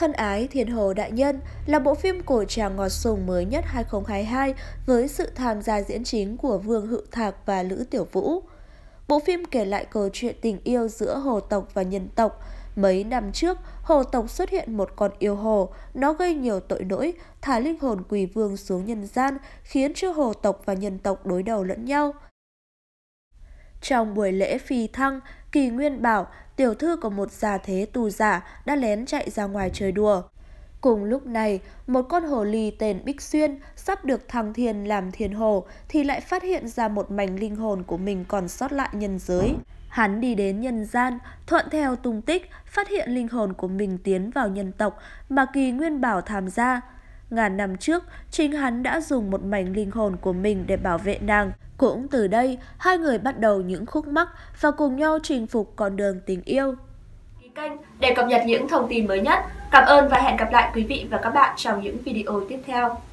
Thân ái Thiên Hồ Đại Nhân là bộ phim cổ tràng ngọt sùng mới nhất 2022 với sự tham gia diễn chính của Vương Hữu Thạc và Lữ Tiểu Vũ. Bộ phim kể lại câu chuyện tình yêu giữa hồ tộc và nhân tộc. Mấy năm trước, hồ tộc xuất hiện một con yêu hồ, nó gây nhiều tội lỗi, thả linh hồn quỷ vương xuống nhân gian, khiến cho hồ tộc và nhân tộc đối đầu lẫn nhau. Trong buổi lễ phi thăng, Kỳ Nguyên bảo tiểu thư của một già thế tù giả đã lén chạy ra ngoài chơi đùa. Cùng lúc này, một con hồ ly tên Bích Xuyên sắp được thăng thiên làm thiên hồ thì lại phát hiện ra một mảnh linh hồn của mình còn sót lại nhân giới. Hắn đi đến nhân gian, thuận theo tung tích, phát hiện linh hồn của mình tiến vào nhân tộc mà kỳ nguyên bảo tham gia. Ngàn năm trước, chính hắn đã dùng một mảnh linh hồn của mình để bảo vệ nàng. Cũng từ đây, hai người bắt đầu những khúc mắc và cùng nhau chinh phục con đường tình yêu. Kênh để cập nhật những thông tin mới nhất. Cảm ơn và hẹn gặp lại quý vị và các bạn trong những video tiếp theo.